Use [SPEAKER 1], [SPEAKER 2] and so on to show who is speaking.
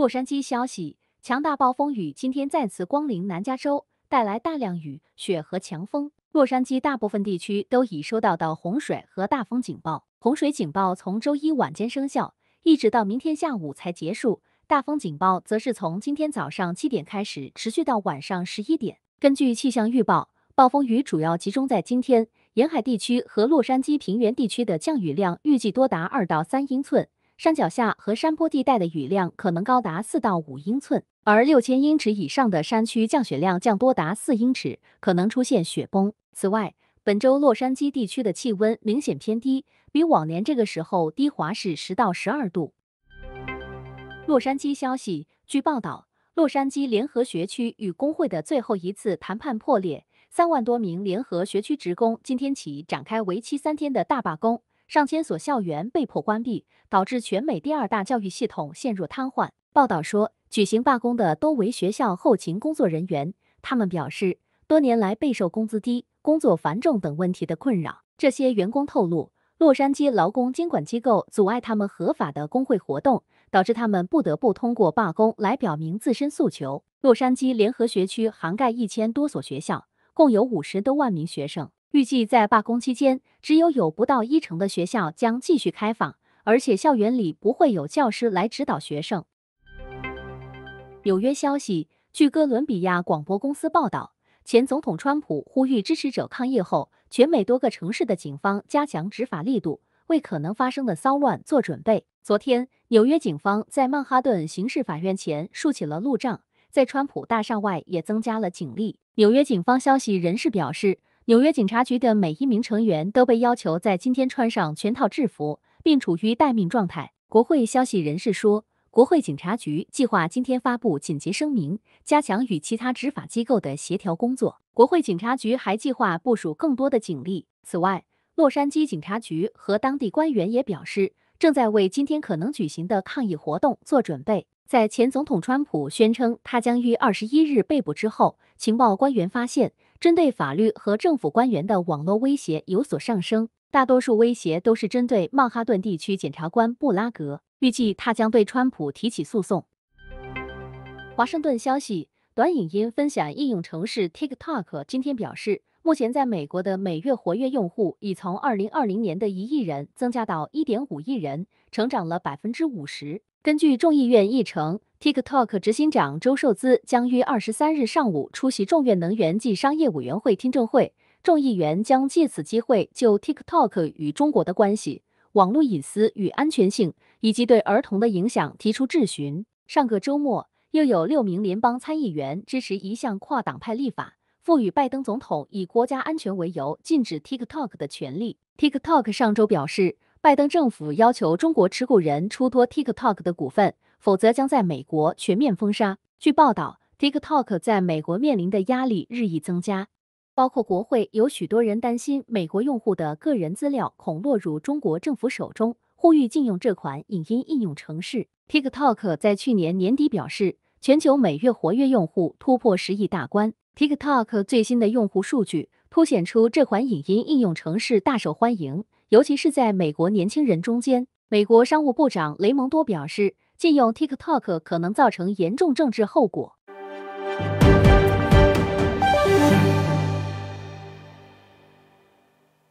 [SPEAKER 1] 洛杉矶消息：强大暴风雨今天再次光临南加州，带来大量雨雪和强风。洛杉矶大部分地区都已收到到洪水和大风警报。洪水警报从周一晚间生效，一直到明天下午才结束。大风警报则是从今天早上七点开始，持续到晚上十一点。根据气象预报，暴风雨主要集中在今天，沿海地区和洛杉矶平原地区的降雨量预计多达二到三英寸。山脚下和山坡地带的雨量可能高达四到五英寸，而六千英尺以上的山区降雪量降多达四英尺，可能出现雪崩。此外，本周洛杉矶地区的气温明显偏低，比往年这个时候低华氏十到十二度。洛杉矶消息：据报道，洛杉矶联合学区与工会的最后一次谈判破裂，三万多名联合学区职工今天起展开为期三天的大罢工。上千所校园被迫关闭，导致全美第二大教育系统陷入瘫痪。报道说，举行罢工的多为学校后勤工作人员。他们表示，多年来备受工资低、工作繁重等问题的困扰。这些员工透露，洛杉矶劳工监管机构阻碍他们合法的工会活动，导致他们不得不通过罢工来表明自身诉求。洛杉矶联合学区涵盖一千多所学校，共有五十多万名学生。预计在罢工期间，只有有不到一成的学校将继续开放，而且校园里不会有教师来指导学生。纽约消息：据哥伦比亚广播公司报道，前总统川普呼吁支持者抗议后，全美多个城市的警方加强执法力度，为可能发生的骚乱做准备。昨天，纽约警方在曼哈顿刑事法院前竖起了路障，在川普大厦外也增加了警力。纽约警方消息人士表示。纽约警察局的每一名成员都被要求在今天穿上全套制服，并处于待命状态。国会消息人士说，国会警察局计划今天发布紧急声明，加强与其他执法机构的协调工作。国会警察局还计划部署更多的警力。此外，洛杉矶警察局和当地官员也表示，正在为今天可能举行的抗议活动做准备。在前总统川普宣称他将于二十一日被捕之后，情报官员发现。针对法律和政府官员的网络威胁有所上升，大多数威胁都是针对曼哈顿地区检察官布拉格，预计他将对川普提起诉讼。华盛顿消息：短影音分享应用城市 TikTok 今天表示，目前在美国的每月活跃用户已从2020年的一亿人增加到1.5亿人，成长了百分之五十。根据众议院议程，TikTok 执行长周受资将于二十三日上午出席众院能源及商业委员会听证会。众议员将借此机会就 TikTok 与中国的关系、网络隐私与安全性以及对儿童的影响提出质询。上个周末，又有六名联邦参议员支持一项跨党派立法，赋予拜登总统以国家安全为由禁止 TikTok 的权利。TikTok 上周表示。拜登政府要求中国持股人出脱 TikTok 的股份，否则将在美国全面封杀。据报道，TikTok 在美国面临的压力日益增加，包括国会有许多人担心美国用户的个人资料恐落入中国政府手中，呼吁禁用这款影音应用程式。TikTok 在去年年底表示，全球每月活跃用户突破十亿大关。TikTok 最新的用户数据凸显出这款影音应用程式大受欢迎。尤其是在美国年轻人中间，美国商务部长雷蒙多表示，禁用 TikTok 可能造成严重政治后果。